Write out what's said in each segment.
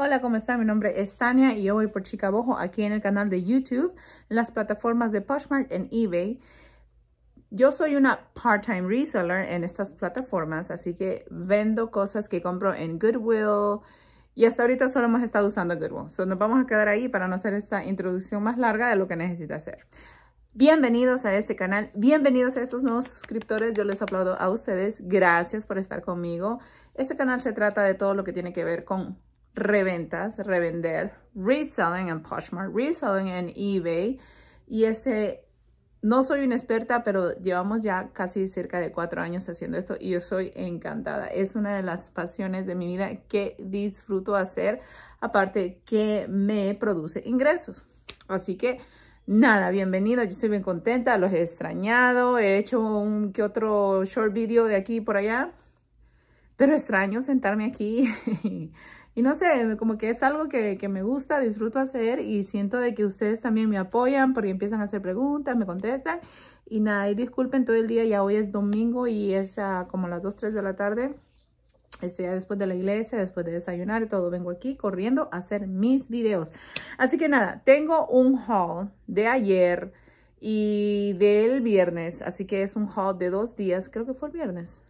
Hola, ¿cómo están? Mi nombre es Tania y yo voy por bojo aquí en el canal de YouTube, en las plataformas de Poshmark en eBay. Yo soy una part-time reseller en estas plataformas, así que vendo cosas que compro en Goodwill y hasta ahorita solo hemos estado usando Goodwill. So nos vamos a quedar ahí para no hacer esta introducción más larga de lo que necesita hacer. Bienvenidos a este canal, bienvenidos a estos nuevos suscriptores, yo les aplaudo a ustedes, gracias por estar conmigo. Este canal se trata de todo lo que tiene que ver con reventas, revender, reselling en Poshmark, reselling en eBay. Y este, no soy una experta, pero llevamos ya casi cerca de cuatro años haciendo esto y yo soy encantada. Es una de las pasiones de mi vida que disfruto hacer, aparte que me produce ingresos. Así que nada, bienvenido, yo estoy bien contenta, los he extrañado, he hecho un que otro short video de aquí por allá pero extraño sentarme aquí y no sé, como que es algo que, me gusta, disfruto hacer y siento de que ustedes también me apoyan porque empiezan a hacer preguntas, me contestan y nada, disculpen todo el día, ya hoy es domingo y es como las 2, 3 de la tarde. Estoy ya después de la iglesia, después de desayunar y todo, vengo aquí corriendo a hacer mis videos. Así que nada, tengo un haul de ayer y del viernes, así que es un haul de dos días, creo que fue el viernes,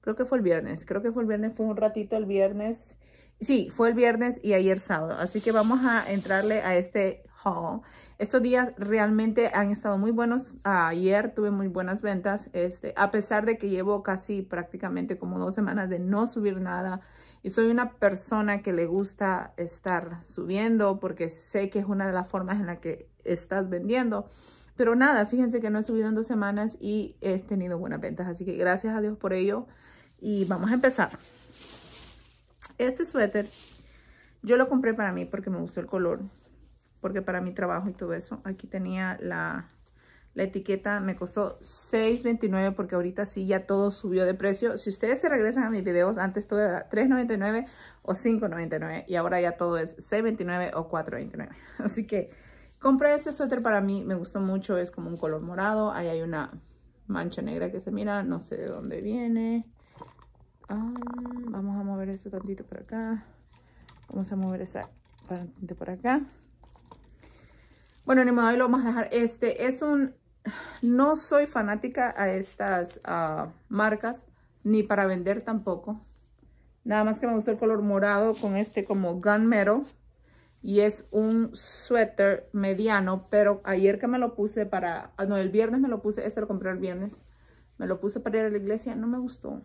Creo que fue el viernes, creo que fue el viernes, fue un ratito el viernes. Sí, fue el viernes y ayer sábado. Así que vamos a entrarle a este haul. Estos días realmente han estado muy buenos. Ayer tuve muy buenas ventas. Este, a pesar de que llevo casi prácticamente como dos semanas de no subir nada. Y soy una persona que le gusta estar subiendo porque sé que es una de las formas en la que estás vendiendo. Pero nada, fíjense que no he subido en dos semanas y he tenido buenas ventas. Así que gracias a Dios por ello. Y vamos a empezar. Este suéter yo lo compré para mí porque me gustó el color. Porque para mi trabajo y todo eso. Aquí tenía la, etiqueta. Me costó $6.29 porque ahorita sí ya todo subió de precio. Si ustedes se regresan a mis videos, antes todo era $3.99 o $5.99. Y ahora ya todo es $6.29 o $4.29. Así que... Compré este suéter para mí, me gustó mucho, es como un color morado. Ahí hay una mancha negra que se mira, no sé de dónde viene. vamos a mover esto tantito por acá. Vamos a mover esta parte por acá. Bueno, ni modo, ahí lo vamos a dejar. Este es un... No soy fanática a estas ah, marcas, ni para vender tampoco. Nada más que me gustó el color morado con este como gunmetal y es un suéter mediano, pero ayer que me lo puse para, ah, no, el viernes me lo puse, este lo compré el viernes, me lo puse para ir a la iglesia, no me gustó.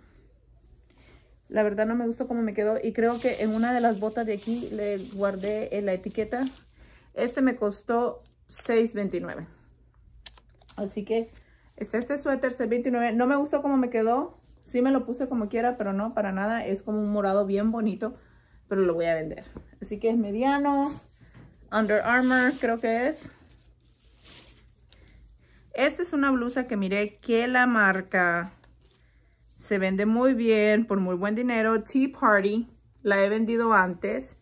La verdad no me gustó cómo me quedó y creo que en una de las botas de aquí le guardé la etiqueta. Este me costó $6.29. Así que está este suéter $6.29. No me gustó cómo me quedó. Sí me lo puse como quiera, pero no, para nada. Es como un morado bien bonito pero lo voy a vender. Así que es mediano, Under Armour creo que es. Esta es una blusa que miré que la marca se vende muy bien, por muy buen dinero. Tea Party, la he vendido antes,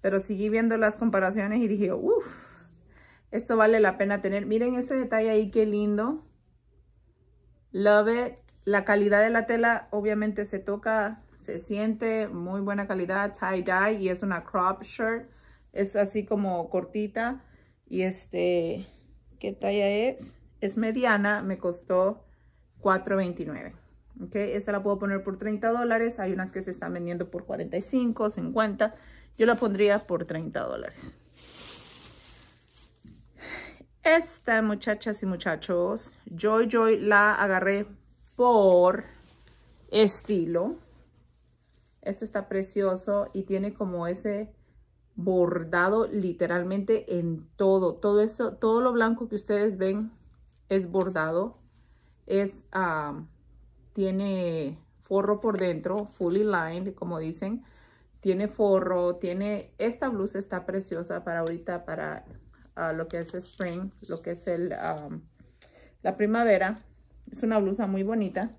pero seguí viendo las comparaciones y dije, uff, esto vale la pena tener. Miren ese detalle ahí, qué lindo. Love it. La calidad de la tela obviamente se toca se siente muy buena calidad, tie-dye y es una crop shirt. Es así como cortita. Y este, ¿qué talla es? Es mediana, me costó $4.29. Ok, esta la puedo poner por 30 dólares. Hay unas que se están vendiendo por 45, 50. Yo la pondría por 30 dólares. Esta, muchachas y muchachos, Joy Joy la agarré por estilo. Esto está precioso y tiene como ese bordado literalmente en todo. Todo esto, todo lo blanco que ustedes ven es bordado. Es, ah, tiene forro por dentro, fully lined, como dicen. Tiene forro, tiene, esta blusa está preciosa para ahorita, para ah, lo que es spring, lo que es el, ah, la primavera. Es una blusa muy bonita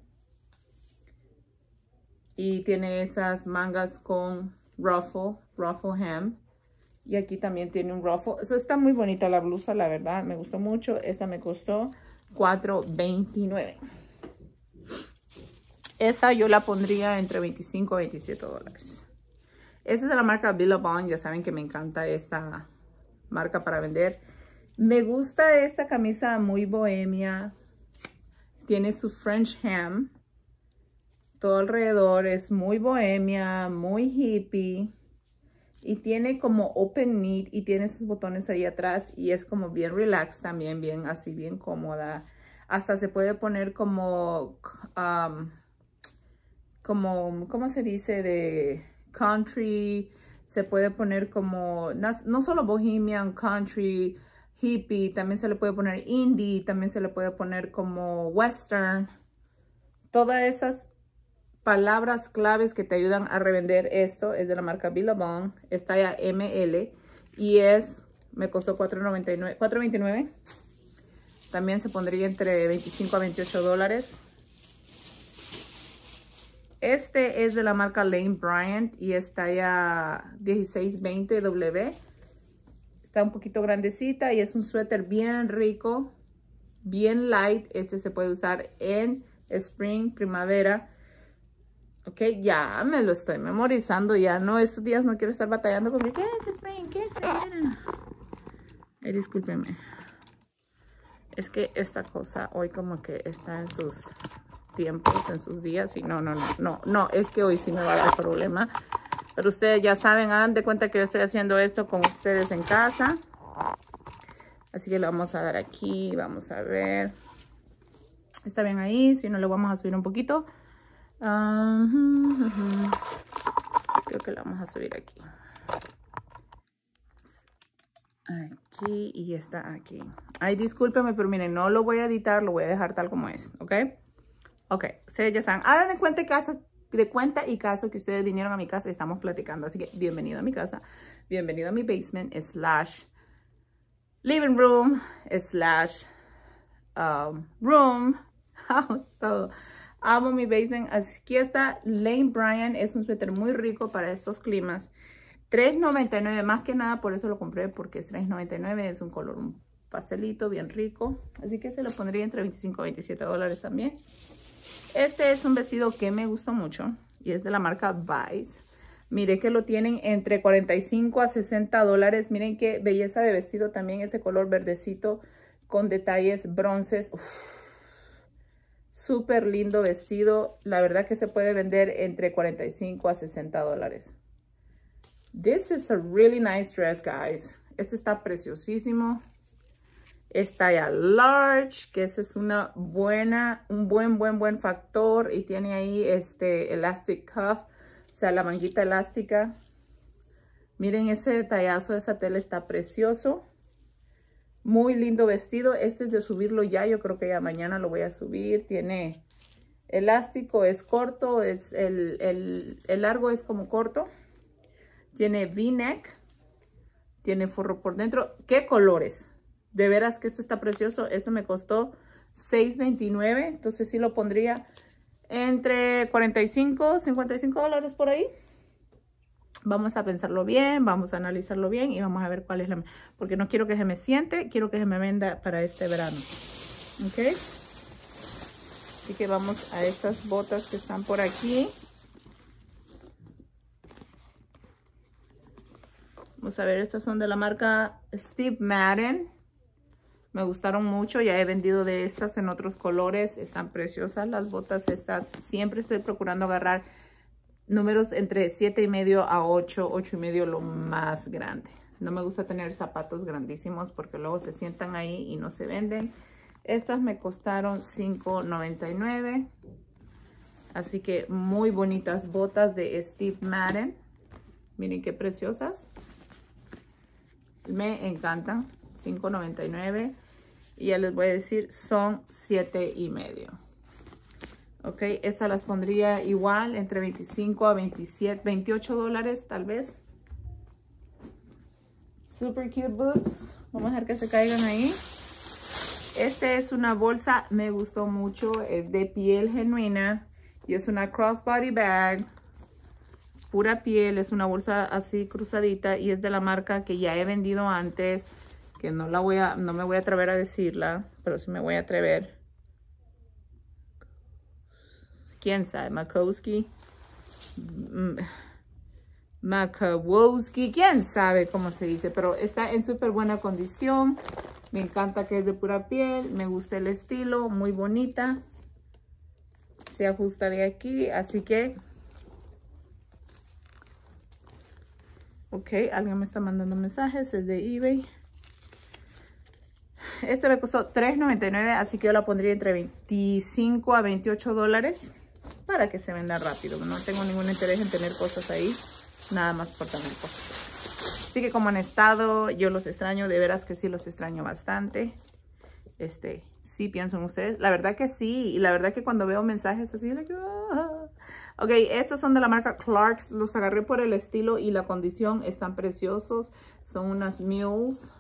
y tiene esas mangas con ruffle, ruffle hem. Y aquí también tiene un ruffle. Eso está muy bonita la blusa, la verdad. Me gustó mucho. Esta me costó $4.29. Esa yo la pondría entre 25 y 27 dólares. Esta es de la marca Billabong. Ya saben que me encanta esta marca para vender. Me gusta esta camisa muy bohemia. Tiene su French hem. Todo alrededor es muy bohemia, muy hippie. Y tiene como open knit y tiene esos botones ahí atrás. Y es como bien relax también, bien así, bien cómoda. Hasta se puede poner como, um, como, ¿cómo se dice? De country. Se puede poner como, no solo bohemian, country, hippie, también se le puede poner indie, también se le puede poner como western. Todas esas palabras claves que te ayudan a revender esto. Es de la marca Billabong, está ya ML y es, me costó $4.99, $4.29. También se pondría entre 25 a 28 dólares. Este es de la marca Lane Bryant y es talla 1620W. Está un poquito grandecita y es un suéter bien rico, bien light. Este se puede usar en spring, primavera Ok, ya me lo estoy memorizando. Ya no, estos días no quiero estar batallando mi... ¿qué es ¿Qué es Eh, discúlpeme. Es que esta cosa hoy como que está en sus tiempos, en sus días. Y no, no, no, no, no. Es que hoy sí me va a dar problema. Pero ustedes ya saben, hagan de cuenta que yo estoy haciendo esto con ustedes en casa. Así que lo vamos a dar aquí. Vamos a ver. Está bien ahí. Si no, lo vamos a subir un poquito. Creo que la vamos a subir aquí. Aquí y está aquí. Ay, discúlpeme, pero miren, no lo voy a editar, lo voy a dejar tal como es, ¿ok? Ok, ustedes ya saben. Hagan ah, de cuenta, caso, de cuenta y caso que ustedes vinieron a mi casa y estamos platicando. Así que bienvenido a mi casa, bienvenido a mi basement, slash living room, slash um, room, house, Amo mi basement. Aquí está Lane Bryant. Es un suéter muy rico para estos climas. $3.99 más que nada. Por eso lo compré porque es $3.99. Es un color pastelito bien rico. Así que se lo pondría entre 25 y 27 dólares también. Este es un vestido que me gustó mucho. Y es de la marca Vice. Mire que lo tienen entre 45 a 60 dólares. Miren qué belleza de vestido también. Ese color verdecito con detalles bronces. Súper lindo vestido. La verdad que se puede vender entre 45 a 60 dólares. This is a really nice dress, guys. Esto está preciosísimo. Está ya large, que eso es una buena, un buen, buen, buen factor. Y tiene ahí este elastic cuff, o sea, la manguita elástica. Miren ese detallazo, esa tela está precioso. Muy lindo vestido. Este es de subirlo ya. Yo creo que ya mañana lo voy a subir. Tiene elástico, es corto. es El, el largo es como corto. Tiene V-neck. Tiene forro por dentro. ¿Qué colores? De veras que esto está precioso. Esto me costó $6.29. Entonces sí lo pondría entre 45, 55 dólares por ahí. Vamos a pensarlo bien, vamos a analizarlo bien y vamos a ver cuál es la... Porque no quiero que se me siente, quiero que se me venda para este verano. ¿Ok? Así que vamos a estas botas que están por aquí. Vamos a ver, estas son de la marca Steve Madden. Me gustaron mucho, ya he vendido de estas en otros colores. Están preciosas las botas estas. Siempre estoy procurando agarrar números entre 7 y medio a 8, 8 y medio lo más grande. No me gusta tener zapatos grandísimos porque luego se sientan ahí y no se venden. Estas me costaron $5.99. Así que muy bonitas botas de Steve Madden. Miren qué preciosas. Me encantan. $5.99. Y ya les voy a decir, son $7.5. y medio. ¿ok? Estas las pondría igual, entre 25 a 27, 28 dólares tal vez. Super cute boots. Vamos a dejar que se caigan ahí. Esta es una bolsa, me gustó mucho, es de piel genuina y es una crossbody bag, pura piel, es una bolsa así cruzadita y es de la marca que ya he vendido antes, que no la voy a, no me voy a atrever a decirla, pero sí me voy a atrever quién sabe, Makowski, mm, Makowski, quién sabe cómo se dice, pero está en súper buena condición. Me encanta que es de pura piel, me gusta el estilo, muy bonita. Se ajusta de aquí, así que... Ok, alguien me está mandando mensajes, es de eBay. Este me costó $3.99, así que yo la pondría entre 25 a 28 dólares para que se venda rápido. No tengo ningún interés en tener cosas ahí, nada más por tener Así que como han estado, yo los extraño, de veras que sí los extraño bastante. Este, sí pienso en ustedes. La verdad que sí, y la verdad que cuando veo mensajes así, like, ah". Ok, estos son de la marca Clarks, los agarré por el estilo y la condición, están preciosos. Son unas mules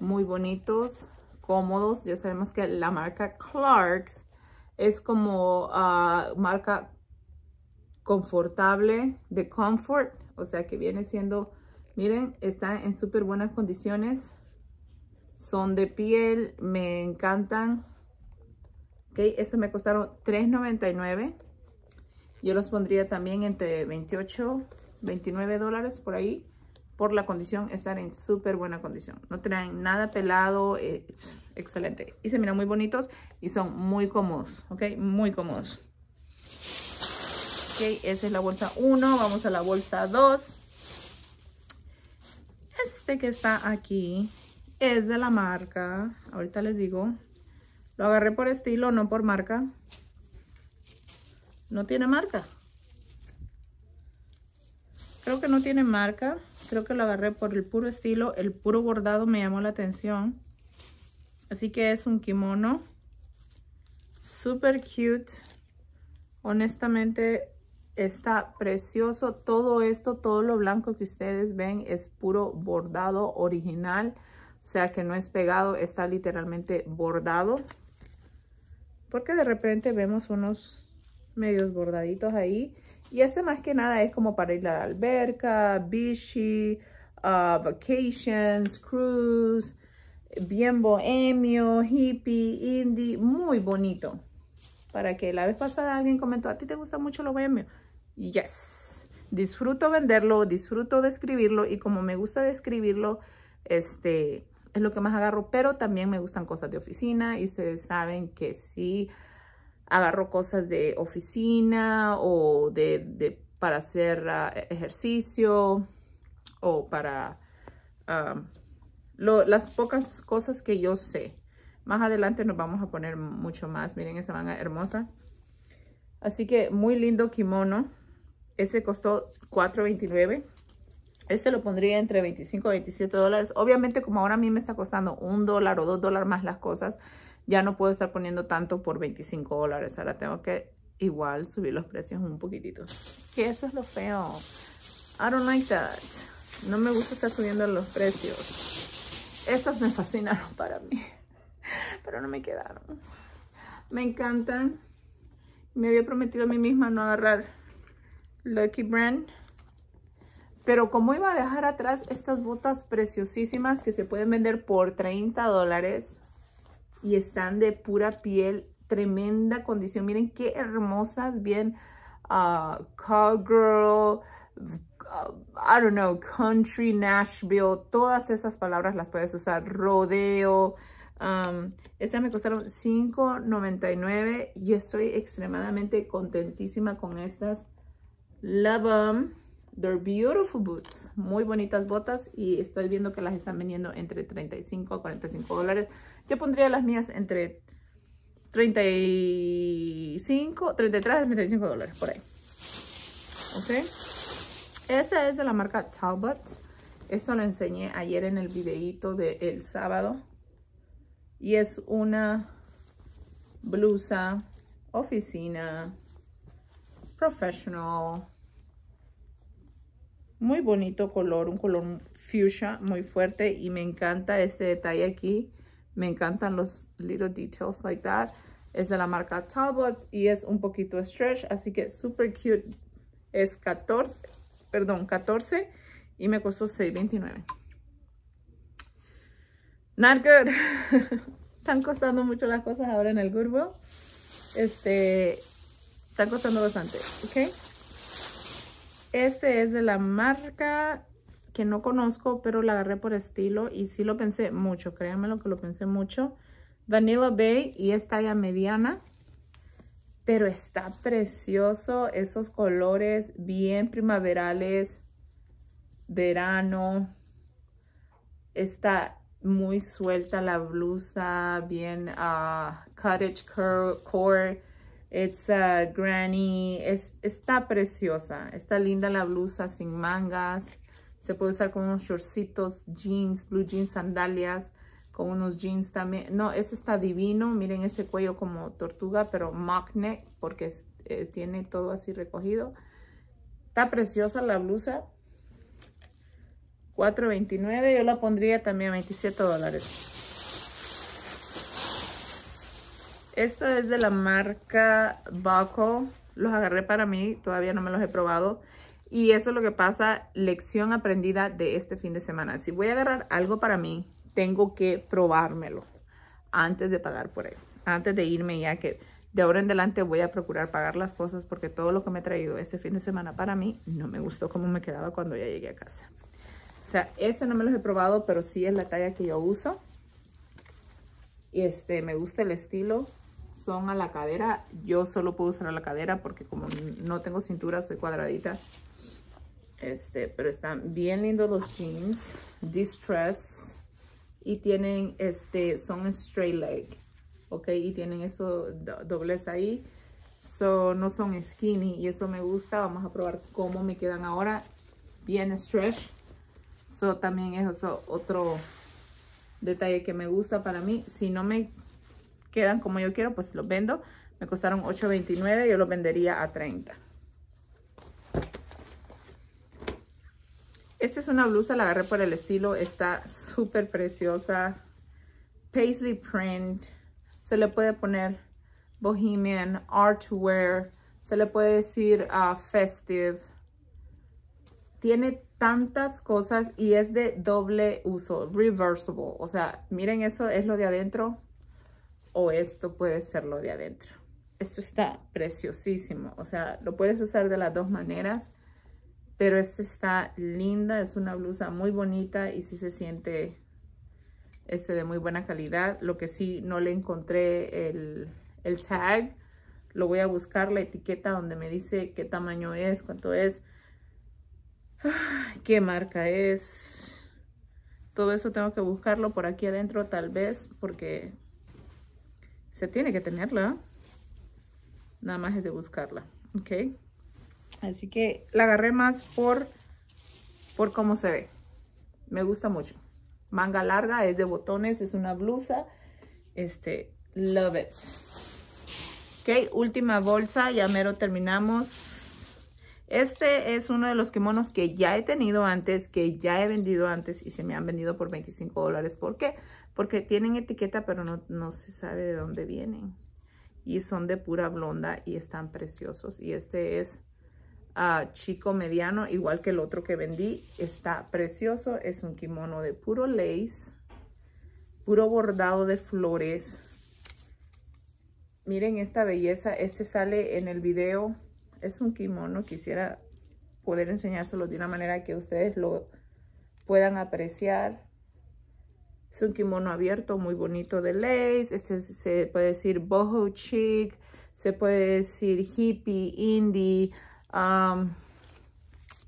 muy bonitos, cómodos. Ya sabemos que la marca Clarks es como ah, marca confortable de comfort o sea que viene siendo miren está en súper buenas condiciones son de piel me encantan ok esto me costaron $3.99 yo los pondría también entre 28 29 dólares por ahí por la condición están en súper buena condición no traen nada pelado eh, excelente. Y se miran muy bonitos y son muy cómodos, ¿ok? Muy cómodos. Ok, esa es la bolsa 1. Vamos a la bolsa 2. Este que está aquí es de la marca. Ahorita les digo. Lo agarré por estilo, no por marca. No tiene marca. Creo que no tiene marca. Creo que lo agarré por el puro estilo. El puro bordado me llamó la atención. Así que es un kimono. Super cute. Honestamente, está precioso. Todo esto, todo lo blanco que ustedes ven es puro bordado original. O sea que no es pegado, está literalmente bordado. Porque de repente vemos unos medios bordaditos ahí. Y este más que nada es como para ir a la alberca, bishi, uh, vacations, cruise, bien bohemio, hippie, indie, muy bonito. Para que la vez pasada alguien comentó, ¿a ti te gusta mucho lo bohemio? Yes. Disfruto venderlo, disfruto describirlo y como me gusta describirlo, este, es lo que más agarro, pero también me gustan cosas de oficina y ustedes saben que sí agarro cosas de oficina o de, para hacer ah, ejercicio o para... Ah, lo, las pocas cosas que yo sé. Más adelante nos vamos a poner mucho más. Miren esa manga hermosa. Así que muy lindo kimono. Este costó $4.29. Este lo pondría entre 25 y 27 dólares. Obviamente como ahora a mí me está costando un dólar o dos dólares más las cosas, ya no puedo estar poniendo tanto por 25 dólares. Ahora tengo que igual subir los precios un poquitito. Que eso es lo feo. I don't like that. No me gusta estar subiendo los precios. Estas me fascinaron para mí, pero no me quedaron. Me encantan. Me había prometido a mí misma no agarrar Lucky Brand. Pero como iba a dejar atrás estas botas preciosísimas que se pueden vender por 30 dólares y están de pura piel, tremenda condición. Miren qué hermosas, bien uh, cowgirl, Uh, I don't know, country, Nashville, todas esas palabras las puedes usar. Rodeo. Um, estas me costaron $5.99. y estoy extremadamente contentísima con estas. Love them. They're beautiful boots. Muy bonitas botas y estoy viendo que las están vendiendo entre 35 a 45 dólares. Yo pondría las mías entre 35, 33 a 35 dólares por ahí. ¿Ok? Esta es de la marca Talbots. Esto lo enseñé ayer en el videito del sábado. Y es una blusa, oficina, professional. Muy bonito color, un color fuchsia muy fuerte. Y me encanta este detalle aquí. Me encantan los little details like that. Es de la marca Talbots. y es un poquito stretch, así que super cute. Es 14, perdón, 14 y me costó 6.29. Not good. están costando mucho las cosas ahora en el Gurbo. Este, están costando bastante, ¿ok? Este es de la marca que no conozco, pero la agarré por estilo y sí lo pensé mucho, créanme lo que lo pensé mucho. Vanilla Bay y es talla mediana pero está precioso esos colores bien primaverales, verano. Está muy suelta la blusa, bien ah, cottage core, it's granny. Es, está preciosa, está linda la blusa sin mangas. Se puede usar con unos shortcitos, jeans, blue jeans, sandalias con unos jeans también. No, eso está divino. Miren ese cuello como tortuga, pero mock neck, porque eh, tiene todo así recogido. Está preciosa la blusa. 4.29, yo la pondría también a 27 dólares. Esta es de la marca Buckle. Los agarré para mí, todavía no me los he probado. Y eso es lo que pasa, lección aprendida de este fin de semana. Si voy a agarrar algo para mí, tengo que probármelo antes de pagar por él, antes de irme ya que de ahora en adelante voy a procurar pagar las cosas porque todo lo que me he traído este fin de semana para mí no me gustó como me quedaba cuando ya llegué a casa. O sea, este no me los he probado, pero sí es la talla que yo uso. Y este, me gusta el estilo. Son a la cadera. Yo solo puedo usar a la cadera porque como no tengo cintura, soy cuadradita. Este, pero están bien lindos los jeans. Distress y tienen, este, son straight leg, ok, y tienen eso doblez ahí, so, no son skinny y eso me gusta, vamos a probar cómo me quedan ahora, bien stretch, so, también es otro detalle que me gusta para mí, si no me quedan como yo quiero, pues los vendo, me costaron $8.29, yo los vendería a $30. Esta es una blusa, la agarré por el estilo. Está súper preciosa. Paisley print. Se le puede poner bohemian, wear. Se le puede decir ah, festive. Tiene tantas cosas y es de doble uso, reversible. O sea, miren eso, es lo de adentro o esto puede ser lo de adentro. Esto está preciosísimo. O sea, lo puedes usar de las dos maneras. Pero esta está linda, es una blusa muy bonita y sí se siente este de muy buena calidad. Lo que sí no le encontré el, el tag, lo voy a buscar, la etiqueta donde me dice qué tamaño es, cuánto es, qué marca es. Todo eso tengo que buscarlo por aquí adentro tal vez porque se tiene que tenerla. Nada más es de buscarla, ¿ok? Así que la agarré más por, por cómo se ve. Me gusta mucho. Manga larga, es de botones, es una blusa. Este, love it. Ok, última bolsa, ya mero terminamos. Este es uno de los kimonos que ya he tenido antes, que ya he vendido antes y se me han vendido por 25 dólares. ¿Por qué? Porque tienen etiqueta, pero no, no se sabe de dónde vienen. Y son de pura blonda y están preciosos. Y este es chico mediano, igual que el otro que vendí. Está precioso, es un kimono de puro lace, puro bordado de flores. Miren esta belleza, este sale en el video, es un kimono, quisiera poder enseñárselo de una manera que ustedes lo puedan apreciar. Es un kimono abierto muy bonito de lace. Este se puede decir boho chic, se puede decir hippie, indie, um,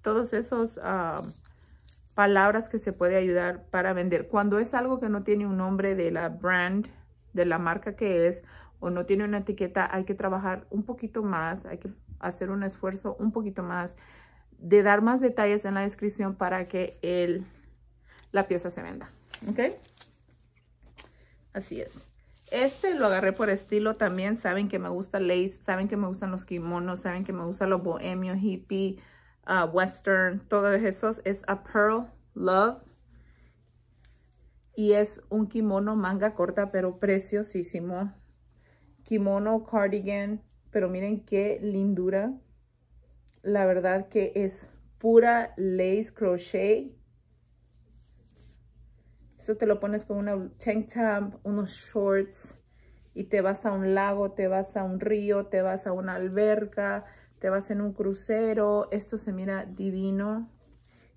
todos esos palabras que se puede ayudar para vender. Cuando es algo que no tiene un nombre de la brand, de la marca que es, o no tiene una etiqueta, hay que trabajar un poquito más, hay que hacer un esfuerzo un poquito más de dar más detalles en la descripción para que el, la pieza se venda. ¿Ok? Así es. Este lo agarré por estilo también. Saben que me gusta lace, saben que me gustan los kimonos, saben que me gusta los bohemio, hippie, ah, western, todos esos. Es a Pearl Love. Y es un kimono manga corta, pero preciosísimo. Kimono, cardigan, pero miren qué lindura. La verdad que es pura lace crochet esto te lo pones con una tank top, unos shorts y te vas a un lago, te vas a un río, te vas a una alberca, te vas en un crucero. Esto se mira divino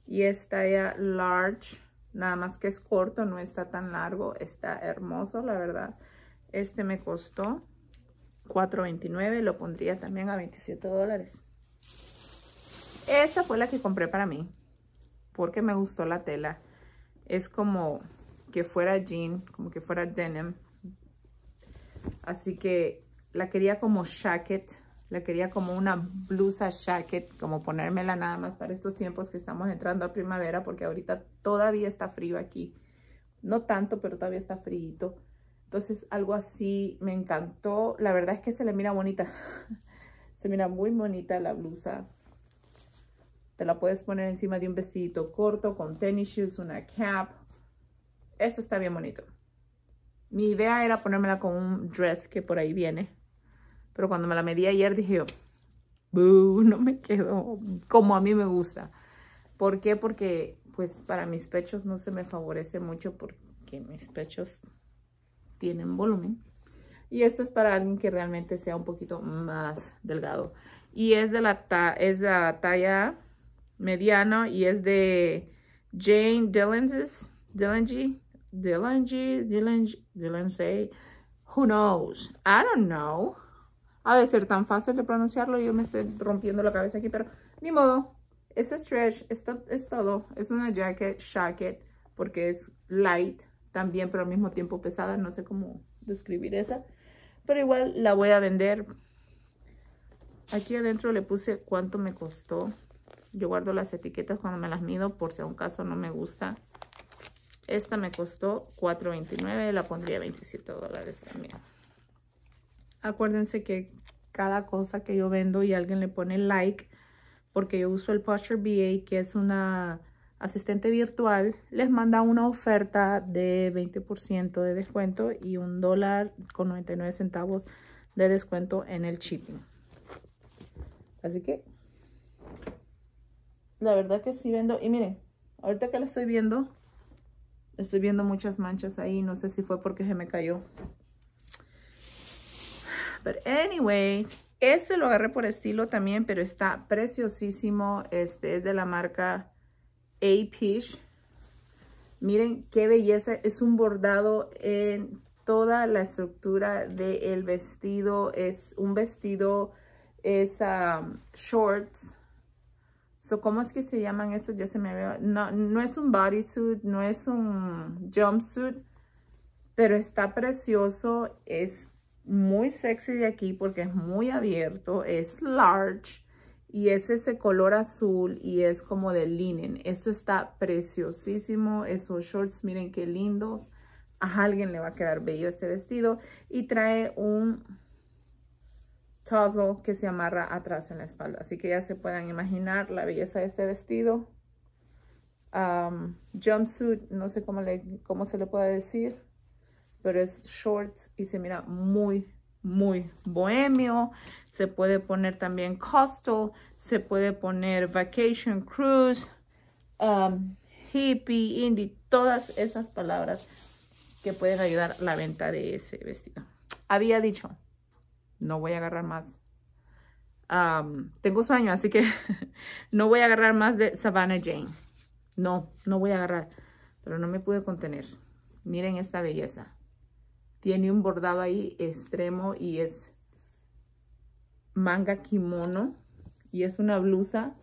y está ya large, nada más que es corto, no está tan largo. Está hermoso, la verdad. Este me costó $4.29, lo pondría también a $27 dólares. Esta fue la que compré para mí porque me gustó la tela. Es como que fuera jean, como que fuera denim. Así que la quería como jacket, la quería como una blusa jacket, como ponérmela nada más para estos tiempos que estamos entrando a primavera, porque ahorita todavía está frío aquí. No tanto, pero todavía está frío. Entonces algo así me encantó. La verdad es que se le mira bonita. se mira muy bonita la blusa. Te la puedes poner encima de un vestidito corto con tenis shoes, una cap, esto está bien bonito. Mi idea era ponérmela con un dress que por ahí viene. Pero cuando me la medí ayer dije, no me quedó como a mí me gusta. ¿Por qué? Porque pues para mis pechos no se me favorece mucho porque mis pechos tienen volumen. Y esto es para alguien que realmente sea un poquito más delgado. Y es de la, es la talla mediana y es de Jane Dillon's. Dillons. Dylan G, Dylan, Dylan who knows? I don't know. Ha de ser tan fácil de pronunciarlo, yo me estoy rompiendo la cabeza aquí, pero ni modo. Es stretch, esto es todo. Es una jacket, jacket, porque es light también, pero al mismo tiempo pesada. No sé cómo describir esa. Pero igual la voy a vender. Aquí adentro le puse cuánto me costó. Yo guardo las etiquetas cuando me las mido, por si a un caso no me gusta esta me costó $4.29, la pondría 27 dólares también. Acuérdense que cada cosa que yo vendo y alguien le pone like, porque yo uso el Posture BA, que es una asistente virtual, les manda una oferta de 20% de descuento y un dólar con 99 centavos de descuento en el shipping. Así que, la verdad que sí vendo. Y miren, ahorita que la estoy viendo, Estoy viendo muchas manchas ahí. No sé si fue porque se me cayó. Pero anyway, este lo agarré por estilo también, pero está preciosísimo. Este es de la marca a Miren qué belleza. Es un bordado en toda la estructura del vestido. Es un vestido, es um, shorts ¿cómo es que se llaman estos? Ya se me veo. No, no es un bodysuit, no es un jumpsuit, pero está precioso. Es muy sexy de aquí porque es muy abierto, es large y es ese color azul y es como de linen. Esto está preciosísimo. Esos shorts, miren qué lindos. A alguien le va a quedar bello este vestido. Y trae un que se amarra atrás en la espalda. Así que ya se pueden imaginar la belleza de este vestido. Um, jumpsuit, no sé cómo, cómo se le puede decir, pero es shorts y se mira muy, muy bohemio. Se puede poner también coastal, se puede poner vacation cruise, um, hippie, indie, todas esas palabras que pueden ayudar la venta de ese vestido. Había dicho no voy a agarrar más. tengo sueño, así que no voy a agarrar más de Savannah Jane. No, no voy a agarrar. Pero no me pude contener. Miren esta belleza. Tiene un bordado ahí extremo y es manga kimono. Y es una blusa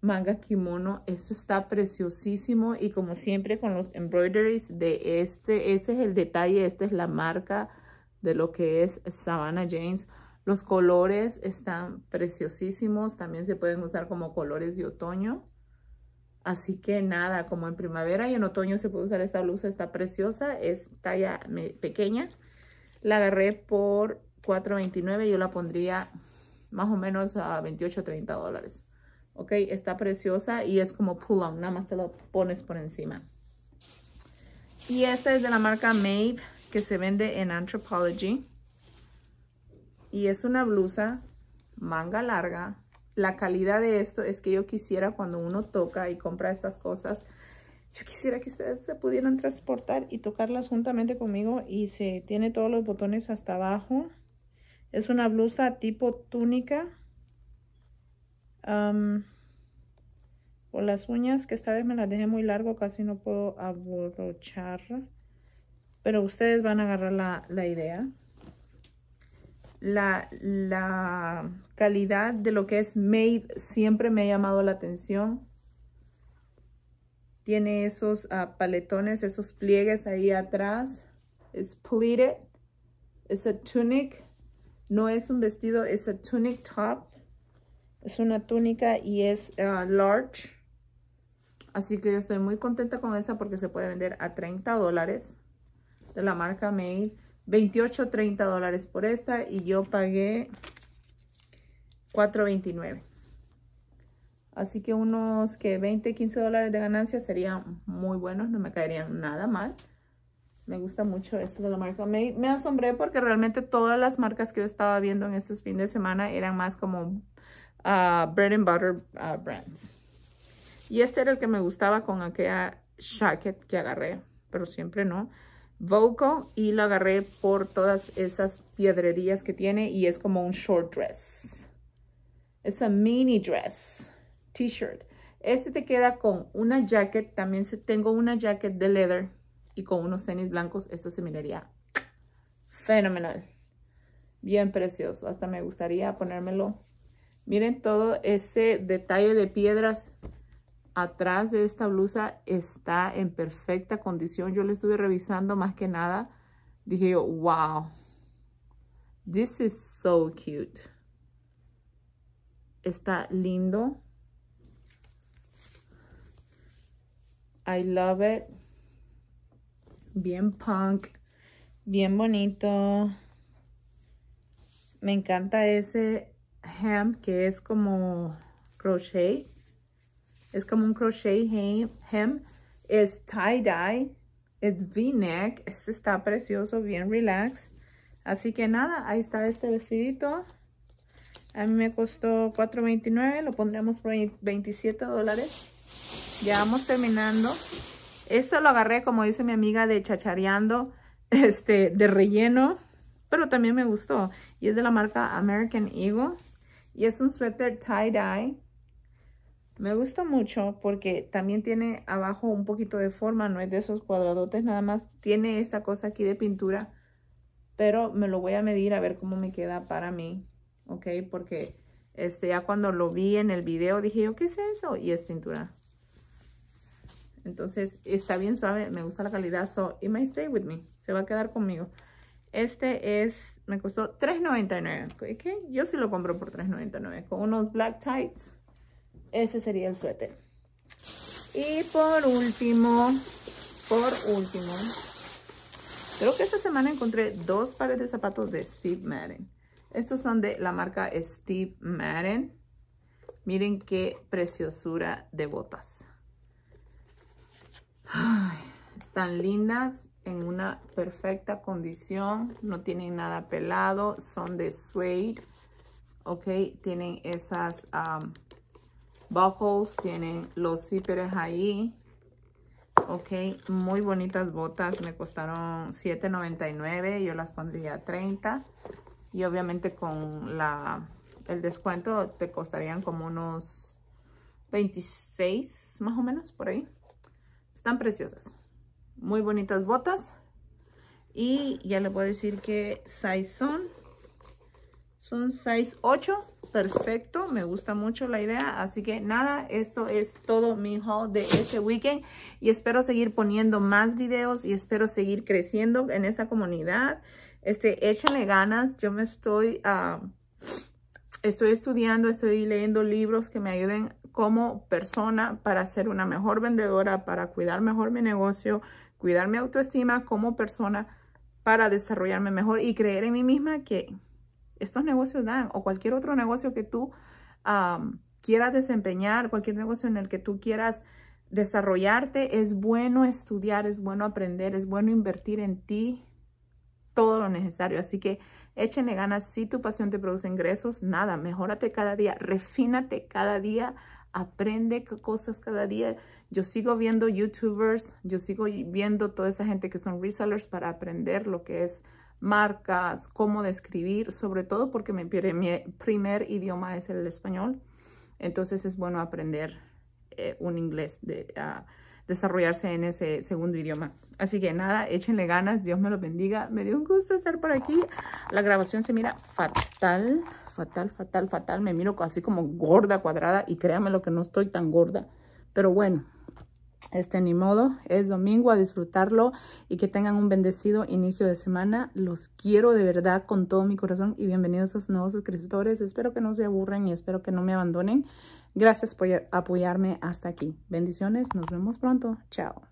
manga kimono. Esto está preciosísimo y como siempre con los embroideries de este, ese es el detalle, esta es la marca de lo que es Savannah James. Los colores están preciosísimos, también se pueden usar como colores de otoño. Así que nada, como en primavera y en otoño se puede usar esta blusa, está preciosa, es talla pequeña. La agarré por $4.29, yo la pondría más o menos a 28 30 dólares. Ok, está preciosa y es como pull on, nada más te lo pones por encima. Y esta es de la marca Maeve, que se vende en Anthropology. Y es una blusa manga larga. La calidad de esto es que yo quisiera cuando uno toca y compra estas cosas, yo quisiera que ustedes se pudieran transportar y tocarlas juntamente conmigo y se tiene todos los botones hasta abajo. Es una blusa tipo túnica. por las uñas, que esta vez me las dejé muy largo, casi no puedo abrochar pero ustedes van a agarrar la, idea. La, calidad de lo que es Made siempre me ha llamado la atención. Tiene esos ah, paletones, esos pliegues ahí atrás. Es pleated. Es a tunic. No es un vestido, es a tunic top. Es una túnica y es ah, large. Así que yo estoy muy contenta con esta porque se puede vender a 30 dólares de la marca made 28, 30 dólares por esta y yo pagué 4.29. Así que unos que 20, 15 dólares de ganancia serían muy buenos, no me caerían nada mal. Me gusta mucho esto de la marca May. Me asombré porque realmente todas las marcas que yo estaba viendo en estos fines de semana eran más como ah, bread and butter ah, brands. Y este era el que me gustaba con aquella jacket que agarré, pero siempre no. Vocal y lo agarré por todas esas piedrerías que tiene y es como un short dress. Es un mini dress, t-shirt. Este te queda con una jacket, también tengo una jacket de leather y con unos tenis blancos, esto se miraría fenomenal. Bien precioso, hasta me gustaría ponérmelo. Miren todo ese detalle de piedras atrás de esta blusa está en perfecta condición. Yo la estuve revisando más que nada. Dije wow, this is so cute. Está lindo. I love it. Bien punk, bien bonito. Me encanta ese hem que es como crochet es como un crochet hem, es tie-dye, es v-neck, este está precioso, bien relax. Así que nada, ahí está este vestidito. A mí me costó $4.29, lo pondremos por 27 dólares. Ya vamos terminando. Esto lo agarré, como dice mi amiga, de chachareando, este, de relleno. Pero también me gustó. Y es de la marca American Eagle. Y es un suéter tie-dye me gusta mucho porque también tiene abajo un poquito de forma, no es de esos cuadradotes nada más. Tiene esta cosa aquí de pintura, pero me lo voy a medir a ver cómo me queda para mí, ¿ok? Porque este, ya cuando lo vi en el video dije yo, ¿qué es eso? Y es pintura. Entonces está bien suave, me gusta la calidad, so it may stay with me, se va a quedar conmigo. Este es, me costó $3.99, ¿ok? Yo sí lo compro por $3.99 con unos black tights ese sería el suéter. Y por último, por último, creo que esta semana encontré dos pares de zapatos de Steve Madden. Estos son de la marca Steve Madden. Miren qué preciosura de botas. están lindas, en una perfecta condición, no tienen nada pelado, son de suede, ok, tienen esas buckles, tienen los zíperes ahí. Ok, muy bonitas botas, me costaron $7.99, yo las pondría $30. Y obviamente con la, el descuento te costarían como unos 26 más o menos por ahí. Están preciosas. Muy bonitas botas. Y ya les voy a decir que size son. Son size 8 perfecto. Me gusta mucho la idea. Así que nada, esto es todo mi haul de este weekend. Y espero seguir poniendo más videos y espero seguir creciendo en esta comunidad. Este, échenle ganas. Yo me estoy, ah, estoy estudiando, estoy leyendo libros que me ayuden como persona para ser una mejor vendedora, para cuidar mejor mi negocio, cuidar mi autoestima como persona para desarrollarme mejor y creer en mí misma que estos negocios dan o cualquier otro negocio que tú quieras desempeñar, cualquier negocio en el que tú quieras desarrollarte, es bueno estudiar, es bueno aprender, es bueno invertir en ti todo lo necesario. Así que échenle ganas si tu pasión te produce ingresos, nada, mejórate cada día, refínate cada día, aprende cosas cada día. Yo sigo viendo youtubers, yo sigo viendo toda esa gente que son resellers para aprender lo que es marcas, cómo describir, sobre todo porque mi primer idioma es el español. Entonces es bueno aprender eh, un inglés, de, desarrollarse en ese segundo idioma. Así que nada, échenle ganas, Dios me lo bendiga. Me dio un gusto estar por aquí. La grabación se mira fatal, fatal, fatal, fatal. Me miro así como gorda, cuadrada y créanme lo que no estoy tan gorda. Pero bueno este ni modo, es domingo a disfrutarlo y que tengan un bendecido inicio de semana. Los quiero de verdad con todo mi corazón y bienvenidos a sus nuevos suscriptores. Espero que no se aburren y espero que no me abandonen. Gracias por apoyarme hasta aquí. Bendiciones, nos vemos pronto. Chao.